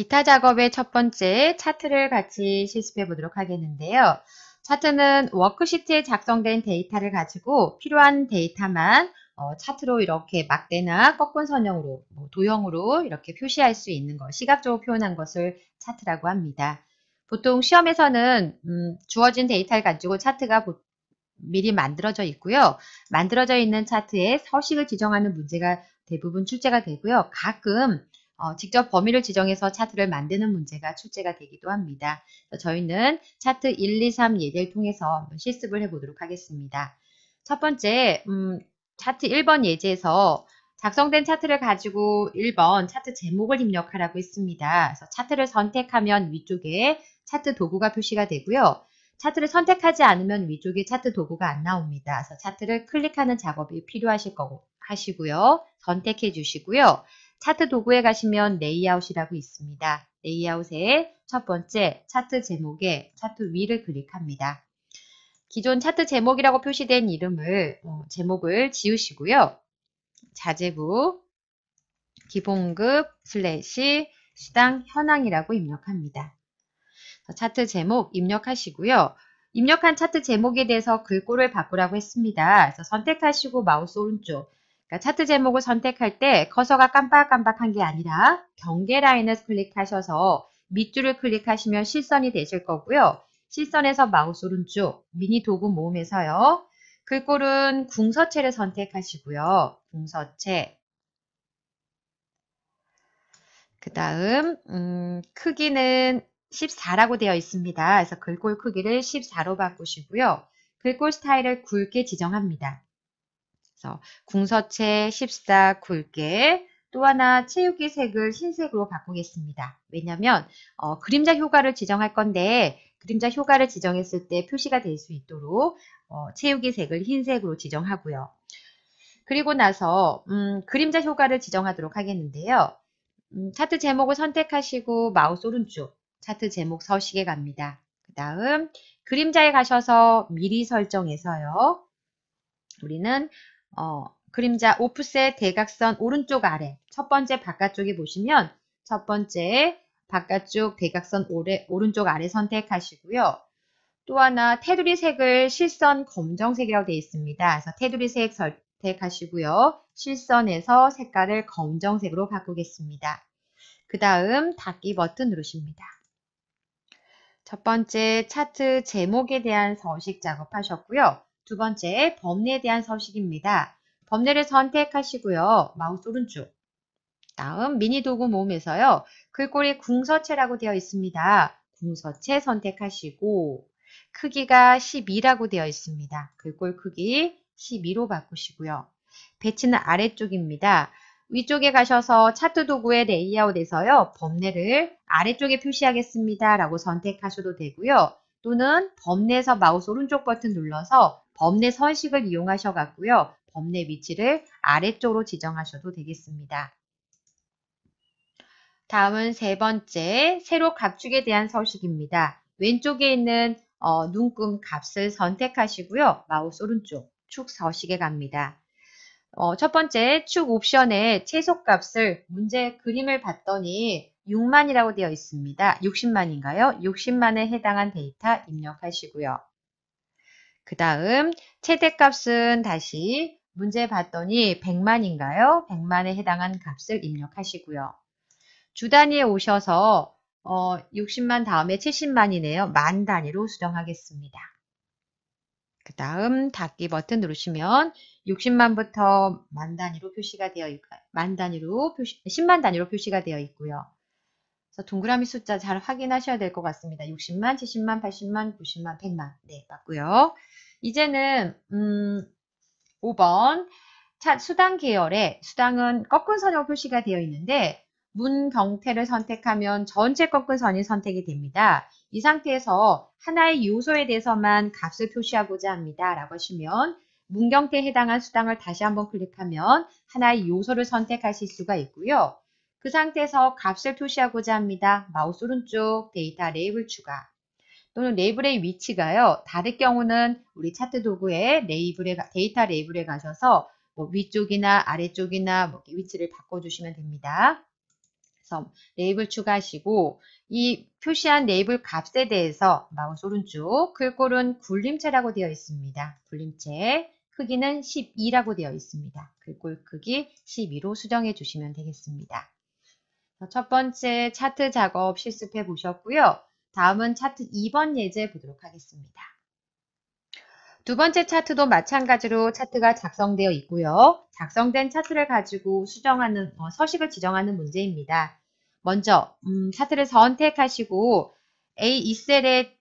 기타 작업의 첫 번째 차트를 같이 실습해 보도록 하겠는데요. 차트는 워크시트에 작성된 데이터를 가지고 필요한 데이터만 어, 차트로 이렇게 막대나 꺾은 선형으로 뭐 도형으로 이렇게 표시할 수 있는 것, 시각적으로 표현한 것을 차트라고 합니다. 보통 시험에서는 음, 주어진 데이터를 가지고 차트가 보, 미리 만들어져 있고요. 만들어져 있는 차트에 서식을 지정하는 문제가 대부분 출제가 되고요. 가끔 어, 직접 범위를 지정해서 차트를 만드는 문제가 출제가 되기도 합니다. 저희는 차트 1, 2, 3 예제를 통해서 실습을 해보도록 하겠습니다. 첫 번째 음, 차트 1번 예제에서 작성된 차트를 가지고 1번 차트 제목을 입력하라고 했습니다. 그래서 차트를 선택하면 위쪽에 차트 도구가 표시가 되고요. 차트를 선택하지 않으면 위쪽에 차트 도구가 안 나옵니다. 그래서 차트를 클릭하는 작업이 필요하실 거고 하시고요. 선택해 주시고요. 차트 도구에 가시면 레이아웃이라고 있습니다. 레이아웃에첫 번째 차트 제목에 차트 위를 클릭합니다. 기존 차트 제목이라고 표시된 이름을 어, 제목을 지우시고요. 자재부 기본급 슬래시 수당 현황이라고 입력합니다. 차트 제목 입력하시고요. 입력한 차트 제목에 대해서 글꼴을 바꾸라고 했습니다. 그래서 선택하시고 마우스 오른쪽 그러니까 차트 제목을 선택할 때 커서가 깜빡깜빡한 게 아니라 경계 라인을 클릭하셔서 밑줄을 클릭하시면 실선이 되실 거고요. 실선에서 마우스 오른쪽 미니 도구 모음에서요. 글꼴은 궁서체를 선택하시고요. 궁서체. 그 다음 음, 크기는 14라고 되어 있습니다. 그래서 글꼴 크기를 14로 바꾸시고요. 글꼴 스타일을 굵게 지정합니다. 그래서 궁서체 14 굵게 또 하나 채우기 색을 흰색으로 바꾸겠습니다. 왜냐하면 어, 그림자 효과를 지정할 건데 그림자 효과를 지정했을 때 표시가 될 수 있도록 어, 체육기 색을 흰색으로 지정하고요. 그리고 나서 음, 그림자 효과를 지정하도록 하겠는데요. 음, 차트 제목을 선택하시고 마우스 오른쪽 차트 제목 서식에 갑니다. 그 다음 그림자에 가셔서 미리 설정해서요. 우리는 어, 그림자 오프셋 대각선 오른쪽 아래 첫 번째 바깥쪽에 보시면 첫 번째 바깥쪽 대각선 오래, 오른쪽 아래 선택하시고요. 또 하나 테두리 색을 실선 검정색이라고 되어 있습니다. 그래서 테두리 색 선택하시고요. 실선에서 색깔을 검정색으로 바꾸겠습니다. 그 다음 닫기 버튼 누르십니다. 첫 번째 차트 제목에 대한 서식 작업하셨고요. 두 번째, 범례에 대한 서식입니다. 범례를 선택하시고요. 마우스 오른쪽. 다음 미니 도구 모음에서요. 글꼴이 궁서체라고 되어 있습니다. 궁서체 선택하시고 크기가 12라고 되어 있습니다. 글꼴 크기 12로 바꾸시고요. 배치는 아래쪽입니다. 위쪽에 가셔서 차트 도구의 레이아웃에서요. 범례를 아래쪽에 표시하겠습니다. 라고 선택하셔도 되고요. 또는 범례에서 마우스 오른쪽 버튼 눌러서 범내 선식을 이용하셔 갖고요. 범내 위치를 아래쪽으로 지정하셔도 되겠습니다. 다음은 세 번째 세로 각축에 대한 서식입니다. 왼쪽에 있는 어, 눈금 값을 선택하시고요. 마우스 오른쪽 축 서식에 갑니다. 어, 첫 번째 축 옵션의 최소값을 문제 그림을 봤더니 6만이라고 되어 있습니다. 60만인가요? 60만에 해당한 데이터 입력하시고요. 그 다음 최대값은 다시 문제 봤더니 100만인가요? 100만에 해당한 값을 입력하시고요. 주단위에 오셔서 어, 60만 다음에 70만이네요. 만 단위로 수정하겠습니다. 그 다음 닫기 버튼 누르시면 60만부터 만 단위로 표시가 되어 있고 요만 단위로 표시, 10만 단위로 표시가 되어 있고요. 동그라미 숫자 잘 확인하셔야 될 것 같습니다. 60만, 70만, 80만, 90만, 100만. 네, 맞고요. 이제는 음, 5번 차, 수당 계열에 수당은 꺾은 선으로 표시가 되어 있는데 문경태를 선택하면 전체 꺾은 선이 선택이 됩니다. 이 상태에서 하나의 요소에 대해서만 값을 표시하고자 합니다. 라고 하시면 문경태에 해당한 수당을 다시 한번 클릭하면 하나의 요소를 선택하실 수가 있고요. 그 상태에서 값을 표시하고자 합니다. 마우스 오른쪽 데이터 레이블 추가 또는 레이블의 위치가요. 다를 경우는 우리 차트 도구에 레이블에 데이터 레이블에 가셔서 뭐 위쪽이나 아래쪽이나 뭐 위치를 바꿔주시면 됩니다. 그래서 레이블 추가하시고 이 표시한 레이블 값에 대해서 마우스 오른쪽 글꼴은 굴림체라고 되어 있습니다. 굴림체 크기는 12라고 되어 있습니다. 글꼴 크기 12로 수정해 주시면 되겠습니다. 첫 번째 차트 작업 실습해 보셨고요. 다음은 차트 2번 예제 보도록 하겠습니다. 두 번째 차트도 마찬가지로 차트가 작성되어 있고요. 작성된 차트를 가지고 수정하는 어, 서식을 지정하는 문제입니다. 먼저 음, 차트를 선택하시고 A2셀의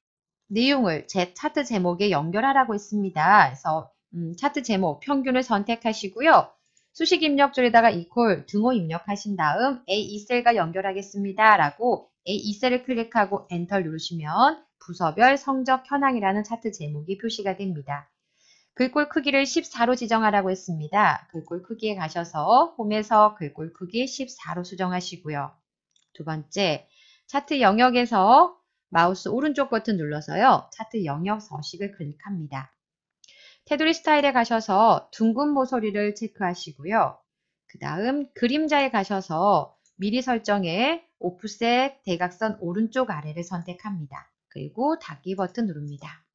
내용을 제 차트 제목에 연결하라고 했습니다. 그래서 음, 차트 제목 평균을 선택하시고요. 수식 입력 줄에다가 equal 등호 입력하신 다음 A2셀과 연결하겠습니다. 라고 A2셀을 클릭하고 엔터 누르시면 부서별 성적 현황이라는 차트 제목이 표시가 됩니다. 글꼴 크기를 14로 지정하라고 했습니다. 글꼴 크기에 가셔서 홈에서 글꼴 크기 14로 수정하시고요. 두 번째, 차트 영역에서 마우스 오른쪽 버튼 눌러서요. 차트 영역 서식을 클릭합니다. 테두리 스타일에 가셔서 둥근 모서리를 체크하시고요. 그 다음 그림자에 가셔서 미리 설정에 오프셋 대각선 오른쪽 아래를 선택합니다. 그리고 닫기 버튼 누릅니다.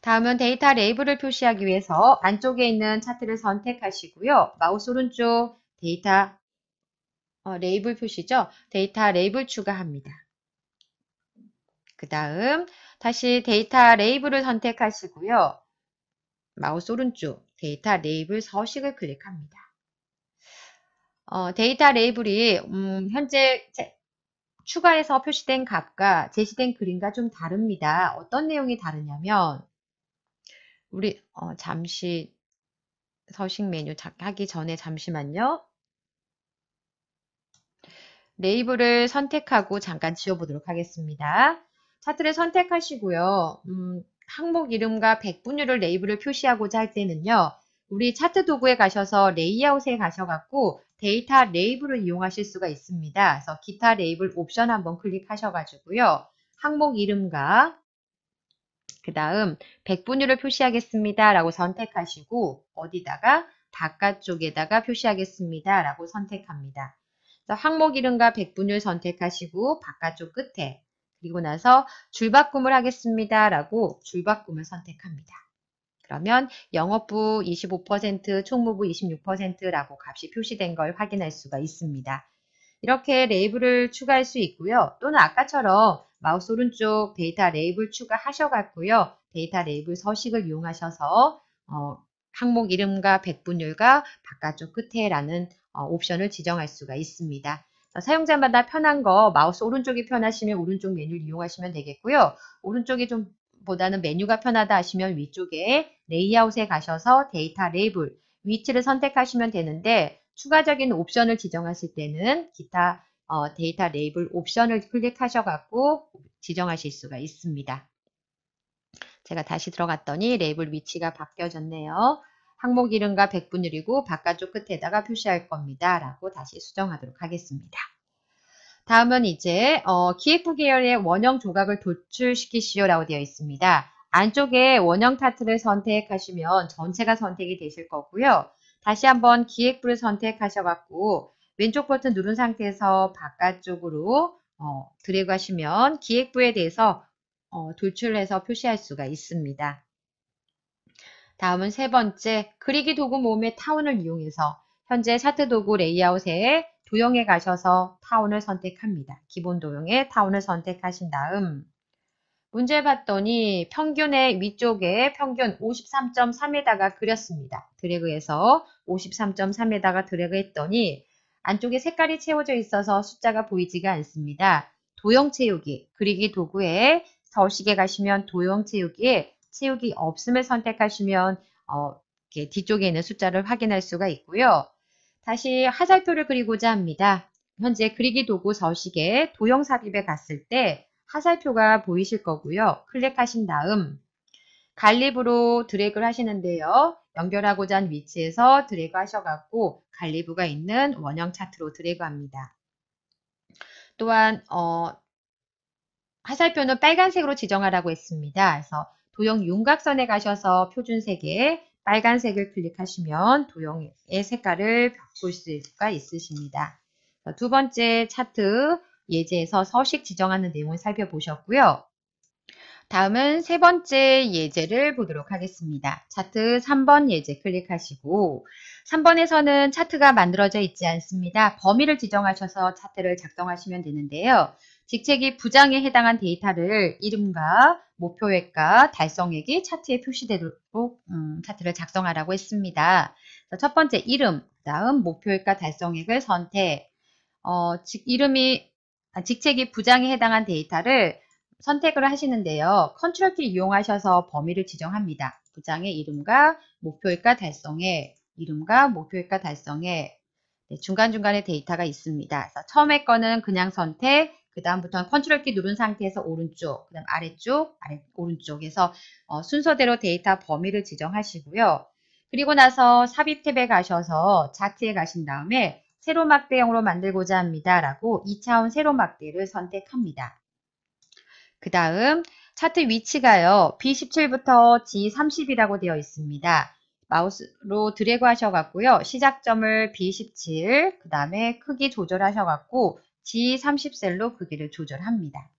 다음은 데이터 레이블을 표시하기 위해서 안쪽에 있는 차트를 선택하시고요. 마우스 오른쪽 데이터 어, 레이블 표시죠. 데이터 레이블 추가합니다. 그 다음 다시 데이터 레이블을 선택하시고요. 마우스 오른쪽 데이터 레이블 서식을 클릭합니다. 어, 데이터 레이블이 음, 현재 추가해서 표시된 값과 제시된 그림과 좀 다릅니다. 어떤 내용이 다르냐면 우리 어, 잠시 서식 메뉴 하기 전에 잠시만요. 레이블을 선택하고 잠깐 지워보도록 하겠습니다. 차트를 선택하시고요. 음, 항목 이름과 백분율을 레이블을 표시하고자 할 때는요. 우리 차트 도구에 가셔서 레이아웃에 가셔갖고 데이터 레이블을 이용하실 수가 있습니다. 그래서 기타 레이블 옵션 한번 클릭하셔가지고요. 항목 이름과 그 다음 백분율을 표시하겠습니다. 라고 선택하시고 어디다가 바깥쪽에다가 표시하겠습니다. 라고 선택합니다. 항목 이름과 백분율 선택하시고 바깥쪽 끝에 그리고 나서 줄바꿈을 하겠습니다. 라고 줄바꿈을 선택합니다. 그러면 영업부 25%, 총무부 26%라고 값이 표시된 걸 확인할 수가 있습니다. 이렇게 레이블을 추가할 수 있고요. 또는 아까처럼 마우스 오른쪽 데이터 레이블 추가하셔갖고요. 데이터 레이블 서식을 이용하셔서 어, 항목 이름과 백분율과 바깥쪽 끝에라는 어, 옵션을 지정할 수가 있습니다. 어, 사용자마다 편한 거 마우스 오른쪽이 편하시면 오른쪽 메뉴를 이용하시면 되겠고요. 오른쪽이 좀 보다는 메뉴가 편하다 하시면 위쪽에 레이아웃에 가셔서 데이터 레이블 위치를 선택하시면 되는데 추가적인 옵션을 지정하실 때는 기타 어, 데이터 레이블 옵션을 클릭하셔갖고 지정하실 수가 있습니다. 제가 다시 들어갔더니 레이블 위치가 바뀌어졌네요. 항목 이름과 백분율이고 바깥쪽 끝에다가 표시할 겁니다. 라고 다시 수정하도록 하겠습니다. 다음은 이제 어, 기획부 계열의 원형 조각을 도출시키시오라고 되어 있습니다. 안쪽에 원형 타트를 선택하시면 전체가 선택이 되실 거고요. 다시 한번 기획부를 선택하셔갖고 왼쪽 버튼 누른 상태에서 바깥쪽으로 어, 드래그 하시면 기획부에 대해서 어, 돌출해서 표시할 수가 있습니다. 다음은 세 번째, 그리기 도구 모음의 타운을 이용해서 현재 차트 도구 레이아웃에 도형에 가셔서 타운을 선택합니다. 기본 도형에 타운을 선택하신 다음 문제 봤더니 평균의 위쪽에 평균 53.3에다가 그렸습니다. 드래그해서 53.3에다가 드래그했더니 안쪽에 색깔이 채워져 있어서 숫자가 보이지가 않습니다. 도형 채우기 그리기 도구에 서식에 가시면 도형 채우기에 채우기 없음을 선택하시면 어, 뒤쪽에 있는 숫자를 확인할 수가 있고요. 다시 하살표를 그리고자 합니다. 현재 그리기 도구 서식에 도형 삽입에 갔을 때 하살표가 보이실 거고요. 클릭하신 다음 갈리브로 드래그를 하시는데요. 연결하고자 한 위치에서 드래그 하셔갖고 갈리브가 있는 원형 차트로 드래그합니다. 또한 어, 화살표는 빨간색으로 지정하라고 했습니다. 그래서 도형 윤곽선에 가셔서 표준색에 빨간색을 클릭하시면 도형의 색깔을 바꿀 수가 있으십니다. 두 번째 차트 예제에서 서식 지정하는 내용을 살펴보셨고요. 다음은 세 번째 예제를 보도록 하겠습니다. 차트 3번 예제 클릭하시고 3번에서는 차트가 만들어져 있지 않습니다. 범위를 지정하셔서 차트를 작성하시면 되는데요. 직책이 부장에 해당한 데이터를 이름과 목표액과 달성액이 차트에 표시되도록 음, 차트를 작성하라고 했습니다. 첫 번째 이름, 다음 목표액과 달성액을 선택. 어, 직, 이름이 아, 직책이 부장에 해당한 데이터를 선택을 하시는데요. 컨트롤 키를 이용하셔서 범위를 지정합니다. 부장의 이름과 목표액과 달성액, 이름과 목표액과 달성액, 네, 중간중간에 데이터가 있습니다. 처음에 거는 그냥 선택, 그 다음부터는 컨트롤 키 누른 상태에서 오른쪽, 그 다음 아래쪽, 아래, 오른쪽에서 어, 순서대로 데이터 범위를 지정하시고요. 그리고 나서 삽입 탭에 가셔서 차트에 가신 다음에 세로 막대형으로 만들고자 합니다. 라고 2차원 세로 막대를 선택합니다. 그 다음 차트 위치가요. B17부터 G30이라고 되어 있습니다. 마우스로 드래그 하셔갖고요. 시작점을 B17, 그 다음에 크기 조절하셔갖고 G30셀로 크기를 그 조절합니다.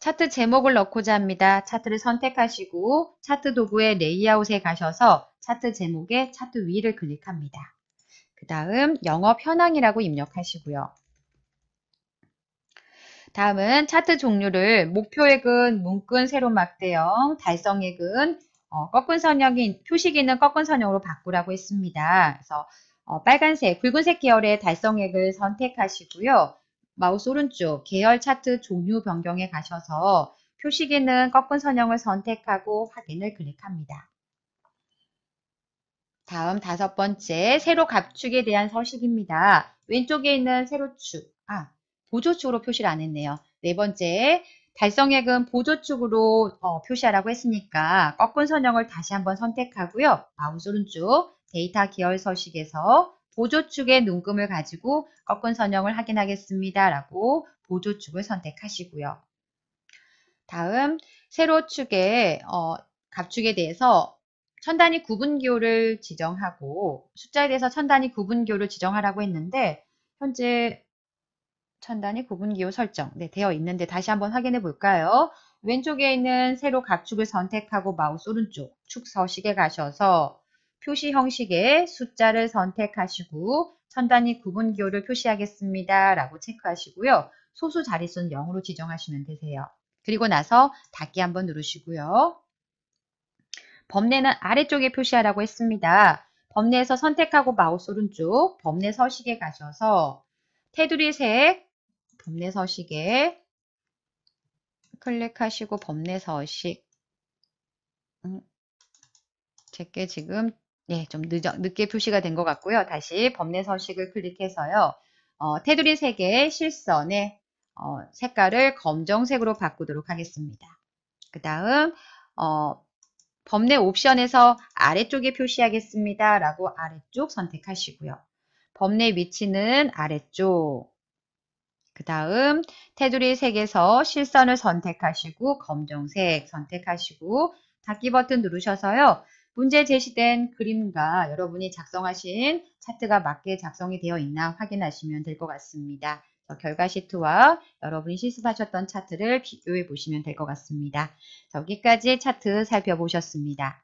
차트 제목을 넣고자 합니다. 차트를 선택하시고 차트 도구의 레이아웃에 가셔서 차트 제목의 차트 위를 클릭합니다. 그 다음 영업 현황이라고 입력하시고요. 다음은 차트 종류를 목표액은 문근 세로막대형, 달성액은 어, 꺾은 선형인 표시기는 꺾은 선형으로 바꾸라고 했습니다. 그래서 어, 빨간색, 붉은색 계열의 달성액을 선택하시고요. 마우스 오른쪽 계열 차트 종류 변경에 가셔서 표시기는 꺾은 선형을 선택하고 확인을 클릭합니다. 다음 다섯 번째, 세로 갑축에 대한 서식입니다. 왼쪽에 있는 세로축, 아, 보조축으로 표시를 안 했네요. 네 번째, 달성액은 보조축으로 어, 표시하라고 했으니까 꺾은 선형을 다시 한번 선택하고요. 마우스 오른쪽 데이터 기열 서식에서 보조축의 눈금을 가지고 꺾은 선형을 확인하겠습니다. 라고 보조축을 선택하시고요. 다음 세로축의 어, 갑축에 대해서 천단위 구분교를 지정하고 숫자에 대해서 천단위 구분교를 지정하라고 했는데 현재 천단위 구분기호 설정 네, 되어 있는데 다시 한번 확인해 볼까요? 왼쪽에 있는 세로 각축을 선택하고 마우스 오른쪽 축 서식에 가셔서 표시 형식의 숫자를 선택하시고 천 단위 구분 기호를 표시하겠습니다. 라고 체크하시고요. 소수 자릿수는 0으로 지정하시면 되세요. 그리고 나서 닫기 한번 누르시고요. 범례는 아래쪽에 표시하라고 했습니다. 범례에서 선택하고 마우스 오른쪽 범례 서식에 가셔서 테두리 색 범례 서식에 클릭하시고 범례 서식 음, 제게 지금 네, 좀 늦어, 늦게 표시가 된 것 같고요. 다시 범내 서식을 클릭해서요. 어, 테두리 3개의 실선의 어, 색깔을 검정색으로 바꾸도록 하겠습니다. 그 다음 어, 범내 옵션에서 아래쪽에 표시하겠습니다. 라고 아래쪽 선택하시고요. 범내 위치는 아래쪽 그 다음 테두리 색에서 실선을 선택하시고 검정색 선택하시고 닫기 버튼 누르셔서요. 문제 제시된 그림과 여러분이 작성하신 차트가 맞게 작성이 되어 있나 확인하시면 될 것 같습니다. 결과 시트와 여러분이 실습하셨던 차트를 비교해 보시면 될 것 같습니다. 여기까지 차트 살펴보셨습니다.